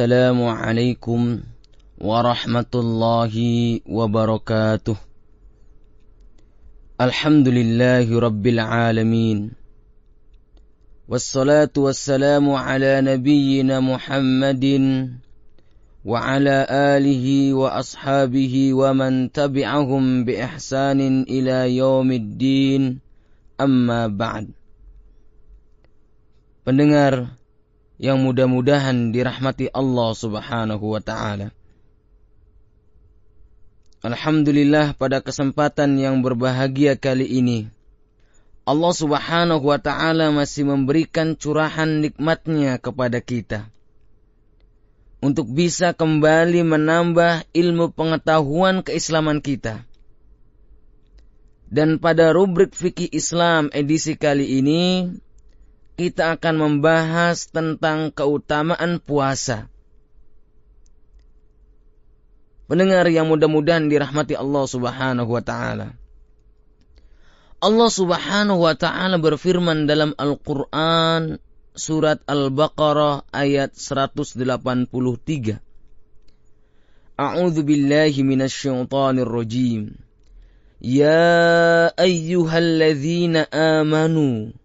السلام عليكم ورحمة الله وبركاته الحمد لله رب العالمين والصلاة والسلام على نبينا محمد وعلى آله وأصحابه ومن تبعهم بإحسان إلى يوم الدين أما بعد Pendengar yang mudah-mudahan dirahmati Allah Subhanahu wa taala. Alhamdulillah pada kesempatan yang berbahagia kali ini Allah Subhanahu wa taala masih memberikan curahan nikmatnya kepada kita untuk bisa kembali menambah ilmu pengetahuan keislaman kita. Dan pada rubrik fikih Islam edisi kali ini kita akan membahas tentang keutamaan puasa. Pendengar yang mudah-mudahan dirahmati Allah Subhanahu wa taala. Allah Subhanahu wa taala berfirman dalam Al-Qur'an surat Al-Baqarah ayat 183. A'udzu billahi minasyaitonir rajim. Ya ayyuhalladzina amanu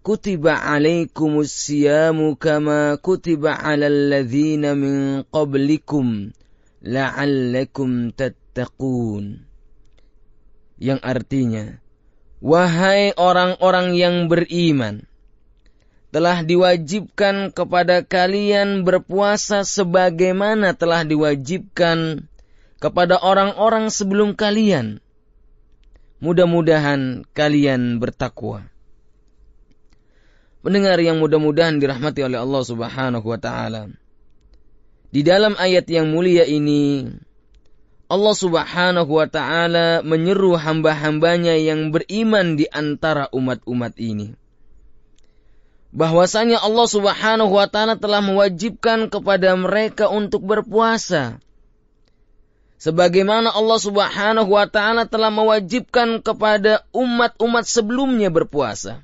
kutiba alaikumus siyamu kama kutiba ala alladhina min qablikum la'allakum tattaqun yang artinya wahai orang-orang yang beriman telah diwajibkan kepada kalian berpuasa sebagaimana telah diwajibkan kepada orang-orang sebelum kalian. Mudah-mudahan kalian bertakwa pendengar yang mudah-mudahan dirahmati oleh Allah Subhanahu wa taala. Di dalam ayat yang mulia ini Allah Subhanahu wa taala menyeru hamba-hambanya yang beriman di antara umat-umat ini. Bahwasanya Allah Subhanahu wa taala telah mewajibkan kepada mereka untuk berpuasa. Sebagaimana Allah Subhanahu wa taala telah mewajibkan kepada umat-umat sebelumnya berpuasa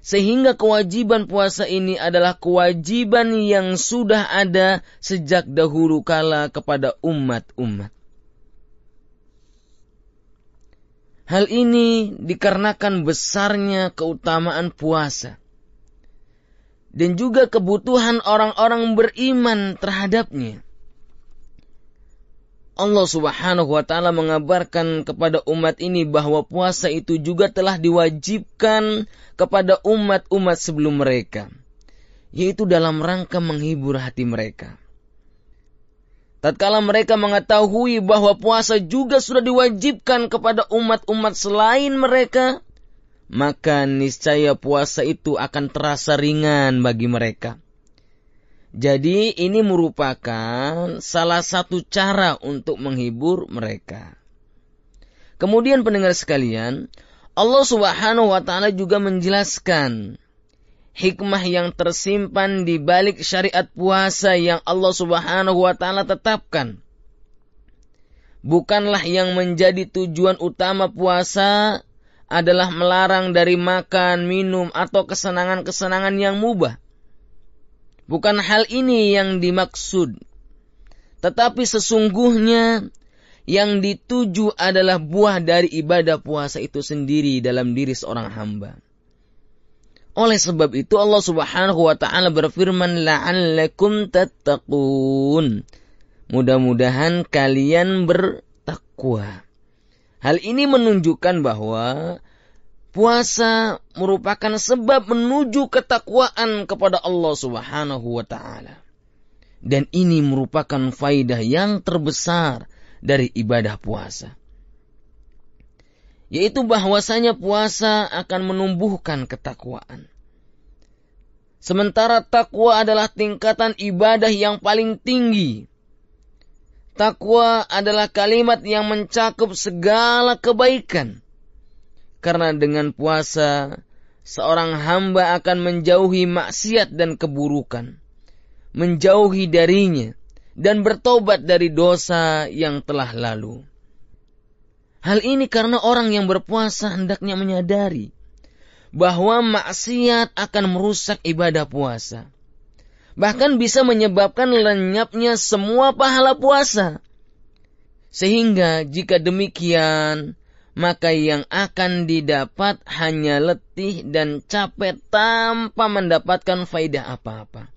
sehingga kewajiban puasa ini adalah kewajiban yang sudah ada sejak dahulu kala kepada umat-umat. Hal ini dikarenakan besarnya keutamaan puasa dan juga kebutuhan orang-orang beriman terhadapnya. Allah Subhanahu wa taala mengabarkan kepada umat ini bahwa puasa itu juga telah diwajibkan kepada umat-umat sebelum mereka yaitu dalam rangka menghibur hati mereka. Tatkala mereka mengetahui bahwa puasa juga sudah diwajibkan kepada umat-umat selain mereka, maka niscaya puasa itu akan terasa ringan bagi mereka. Jadi ini merupakan salah satu cara untuk menghibur mereka. Kemudian pendengar sekalian, Allah Subhanahu wa taala juga menjelaskan hikmah yang tersimpan di balik syariat puasa yang Allah Subhanahu wa taala tetapkan. Bukanlah yang menjadi tujuan utama puasa adalah melarang dari makan, minum atau kesenangan-kesenangan yang mubah Bukan hal ini yang dimaksud, tetapi sesungguhnya yang dituju adalah buah dari ibadah puasa itu sendiri dalam diri seorang hamba. Oleh sebab itu Allah Subhanahu wa taala berfirman la'allakum tattaqun. Mudah-mudahan kalian bertakwa. Hal ini menunjukkan bahwa puasa merupakan sebab menuju ketakwaan kepada Allah Subhanahu wa taala. Dan ini merupakan faidah yang terbesar dari ibadah puasa. Yaitu bahwasanya puasa akan menumbuhkan ketakwaan. Sementara takwa adalah tingkatan ibadah yang paling tinggi. Takwa adalah kalimat yang mencakup segala kebaikan karena dengan puasa, seorang hamba akan menjauhi maksiat dan keburukan, menjauhi darinya, dan bertobat dari dosa yang telah lalu. Hal ini karena orang yang berpuasa hendaknya menyadari bahwa maksiat akan merusak ibadah puasa. Bahkan bisa menyebabkan lenyapnya semua pahala puasa. Sehingga jika demikian, maka yang akan didapat hanya letih dan capek tanpa mendapatkan faidah apa-apa.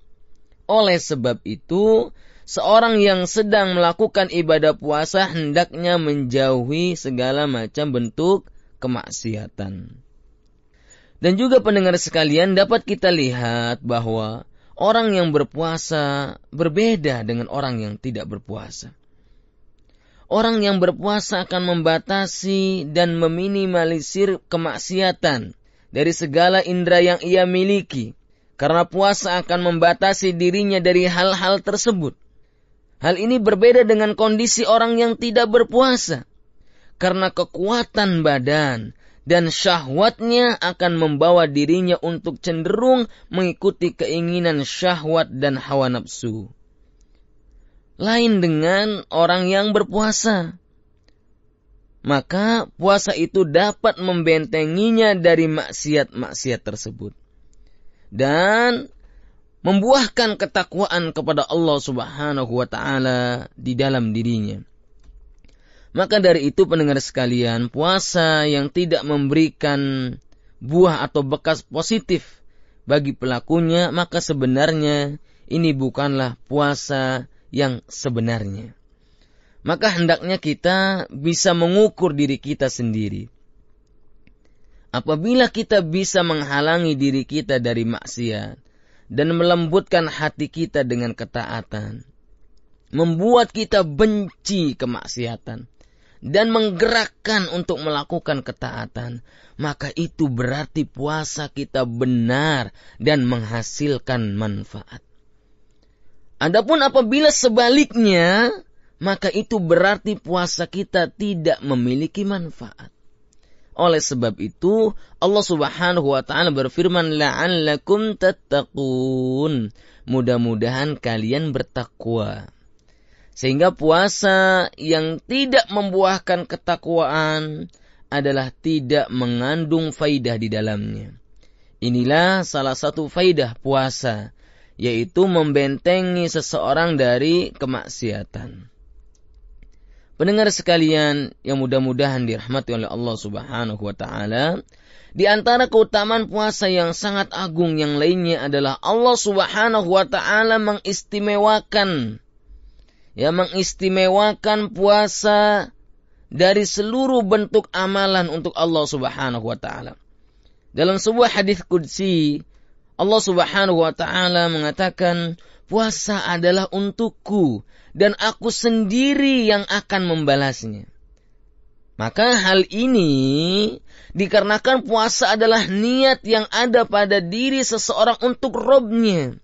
Oleh sebab itu, seorang yang sedang melakukan ibadah puasa hendaknya menjauhi segala macam bentuk kemaksiatan. Dan juga pendengar sekalian dapat kita lihat bahwa orang yang berpuasa berbeda dengan orang yang tidak berpuasa. Orang yang berpuasa akan membatasi dan meminimalisir kemaksiatan dari segala indera yang ia miliki, karena puasa akan membatasi dirinya dari hal-hal tersebut. Hal ini berbeda dengan kondisi orang yang tidak berpuasa, karena kekuatan badan dan syahwatnya akan membawa dirinya untuk cenderung mengikuti keinginan syahwat dan hawa nafsu lain dengan orang yang berpuasa. Maka puasa itu dapat membentenginya dari maksiat-maksiat tersebut. Dan membuahkan ketakwaan kepada Allah Subhanahu wa taala di dalam dirinya. Maka dari itu pendengar sekalian, puasa yang tidak memberikan buah atau bekas positif bagi pelakunya, maka sebenarnya ini bukanlah puasa yang sebenarnya. Maka hendaknya kita bisa mengukur diri kita sendiri. Apabila kita bisa menghalangi diri kita dari maksiat dan melembutkan hati kita dengan ketaatan, membuat kita benci kemaksiatan dan menggerakkan untuk melakukan ketaatan, maka itu berarti puasa kita benar dan menghasilkan manfaat. Adapun apabila sebaliknya, maka itu berarti puasa kita tidak memiliki manfaat. Oleh sebab itu, Allah Subhanahu wa taala berfirman, "La'allakum tattaqun." Mudah-mudahan kalian bertakwa. Sehingga puasa yang tidak membuahkan ketakwaan adalah tidak mengandung faidah di dalamnya. Inilah salah satu faidah puasa yaitu membentengi seseorang dari kemaksiatan. Pendengar sekalian yang mudah-mudahan dirahmati oleh Allah Subhanahu wa taala, di antara keutamaan puasa yang sangat agung yang lainnya adalah Allah Subhanahu wa taala mengistimewakan ya mengistimewakan puasa dari seluruh bentuk amalan untuk Allah Subhanahu wa taala. Dalam sebuah hadis qudsi Allah Subhanahu wa taala mengatakan, "Puasa adalah untukku dan aku sendiri yang akan membalasnya." Maka hal ini dikarenakan puasa adalah niat yang ada pada diri seseorang untuk robnya.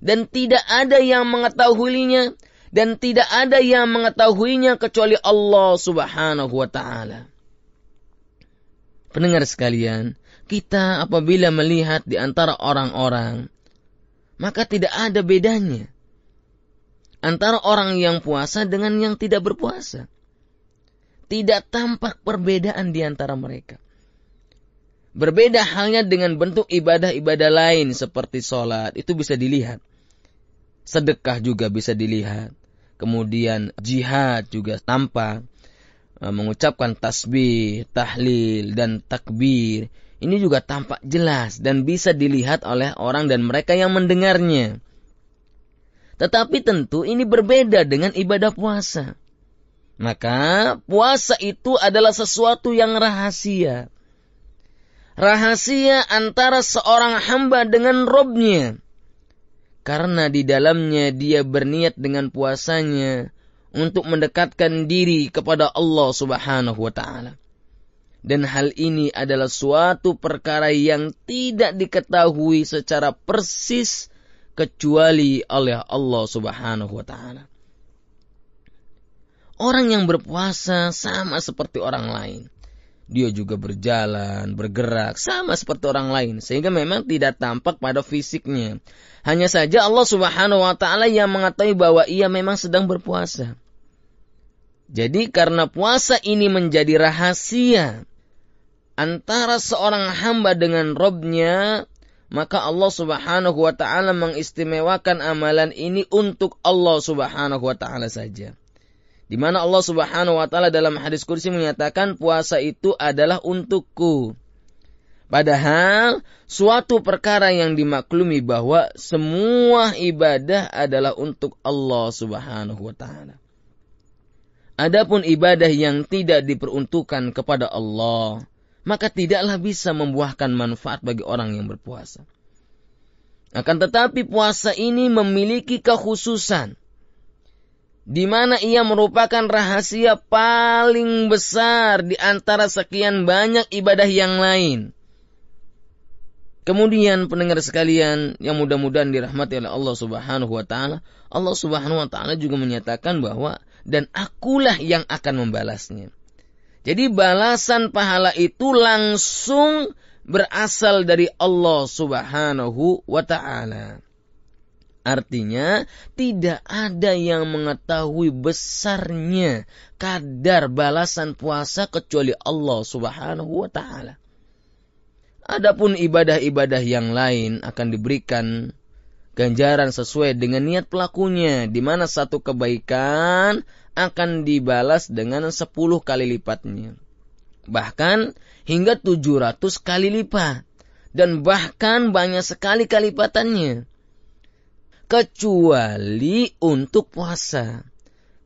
Dan tidak ada yang mengetahuinya dan tidak ada yang mengetahuinya kecuali Allah subhanahu wa ta'ala. Pendengar sekalian, kita apabila melihat di antara orang-orang, maka tidak ada bedanya antara orang yang puasa dengan yang tidak berpuasa. Tidak tampak perbedaan di antara mereka. Berbeda halnya dengan bentuk ibadah-ibadah lain seperti sholat, itu bisa dilihat. Sedekah juga bisa dilihat. Kemudian jihad juga tampak. Mengucapkan tasbih, tahlil, dan takbir ini juga tampak jelas dan bisa dilihat oleh orang dan mereka yang mendengarnya. Tetapi tentu ini berbeda dengan ibadah puasa. Maka puasa itu adalah sesuatu yang rahasia. Rahasia antara seorang hamba dengan robnya. Karena di dalamnya dia berniat dengan puasanya untuk mendekatkan diri kepada Allah Subhanahu wa taala. Dan hal ini adalah suatu perkara yang tidak diketahui secara persis kecuali oleh Allah Subhanahu wa taala. Orang yang berpuasa sama seperti orang lain. Dia juga berjalan, bergerak, sama seperti orang lain. Sehingga memang tidak tampak pada fisiknya. Hanya saja Allah subhanahu wa ta'ala yang mengetahui bahwa ia memang sedang berpuasa. Jadi karena puasa ini menjadi rahasia antara seorang hamba dengan Robnya, maka Allah Subhanahu wa taala mengistimewakan amalan ini untuk Allah Subhanahu wa taala saja. Di mana Allah Subhanahu wa taala dalam hadis kursi menyatakan puasa itu adalah untukku. Padahal suatu perkara yang dimaklumi bahwa semua ibadah adalah untuk Allah Subhanahu wa taala. Adapun ibadah yang tidak diperuntukkan kepada Allah, maka tidaklah bisa membuahkan manfaat bagi orang yang berpuasa. Akan tetapi puasa ini memiliki kekhususan di mana ia merupakan rahasia paling besar di antara sekian banyak ibadah yang lain. Kemudian pendengar sekalian yang mudah-mudahan dirahmati oleh Allah Subhanahu wa taala, Allah Subhanahu wa taala juga menyatakan bahwa dan akulah yang akan membalasnya. Jadi balasan pahala itu langsung berasal dari Allah Subhanahu wa taala. Artinya tidak ada yang mengetahui besarnya kadar balasan puasa kecuali Allah Subhanahu wa taala. Adapun ibadah-ibadah yang lain akan diberikan ganjaran sesuai dengan niat pelakunya, di mana satu kebaikan akan dibalas dengan 10 kali lipatnya. Bahkan hingga 700 kali lipat. Dan bahkan banyak sekali kalipatannya. Kecuali untuk puasa.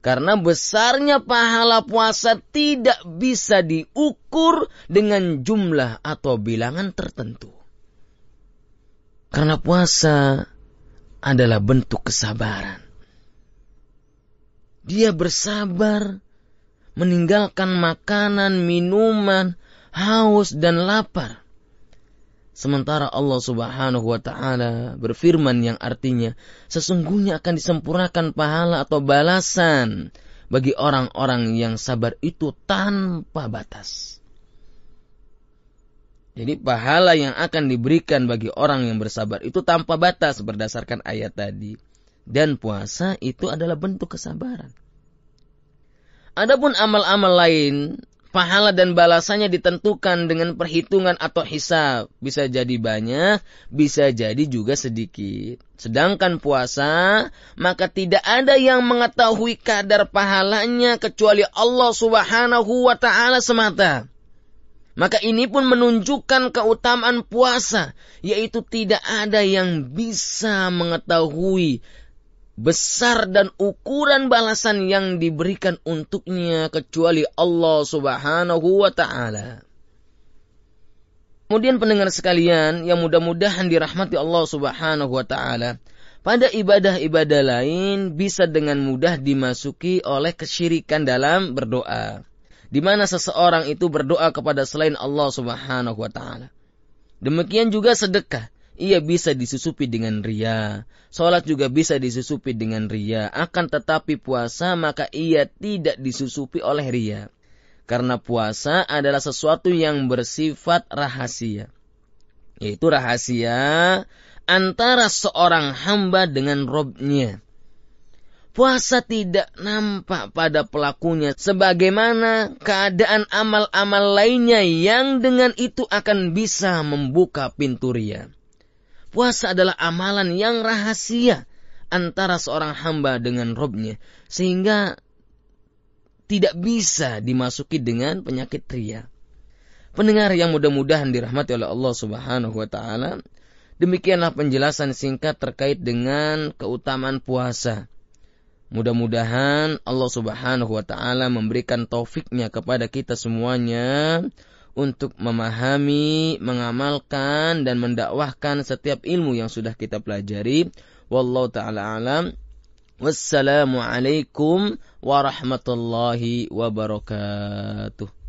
Karena besarnya pahala puasa tidak bisa diukur dengan jumlah atau bilangan tertentu. Karena puasa adalah bentuk kesabaran. Dia bersabar meninggalkan makanan, minuman, haus dan lapar. Sementara Allah Subhanahu wa taala berfirman yang artinya sesungguhnya akan disempurnakan pahala atau balasan bagi orang-orang yang sabar itu tanpa batas. Jadi pahala yang akan diberikan bagi orang yang bersabar itu tanpa batas berdasarkan ayat tadi. Dan puasa itu adalah bentuk kesabaran. Adapun amal-amal lain, pahala dan balasannya ditentukan dengan perhitungan atau hisab. Bisa jadi banyak, bisa jadi juga sedikit. Sedangkan puasa, maka tidak ada yang mengetahui kadar pahalanya kecuali Allah Subhanahu wa taala semata. Maka ini pun menunjukkan keutamaan puasa, yaitu tidak ada yang bisa mengetahui besar dan ukuran balasan yang diberikan untuknya kecuali Allah Subhanahu wa taala. Kemudian pendengar sekalian yang mudah-mudahan dirahmati Allah Subhanahu wa taala, pada ibadah-ibadah lain bisa dengan mudah dimasuki oleh kesyirikan dalam berdoa. Di mana seseorang itu berdoa kepada selain Allah Subhanahu wa taala. Demikian juga sedekah ia bisa disusupi dengan ria. sholat juga bisa disusupi dengan ria. Akan tetapi puasa maka ia tidak disusupi oleh ria. Karena puasa adalah sesuatu yang bersifat rahasia. Yaitu rahasia antara seorang hamba dengan robnya. Puasa tidak nampak pada pelakunya sebagaimana keadaan amal-amal lainnya yang dengan itu akan bisa membuka pintu ria. Puasa adalah amalan yang rahasia antara seorang hamba dengan robnya. Sehingga tidak bisa dimasuki dengan penyakit ria. Pendengar yang mudah-mudahan dirahmati oleh Allah Subhanahu wa taala, demikianlah penjelasan singkat terkait dengan keutamaan puasa. Mudah-mudahan Allah Subhanahu wa taala memberikan taufiknya kepada kita semuanya untuk memahami, mengamalkan dan mendakwahkan setiap ilmu yang sudah kita pelajari. Wallahu taala alam. Wassalamualaikum warahmatullahi wabarakatuh.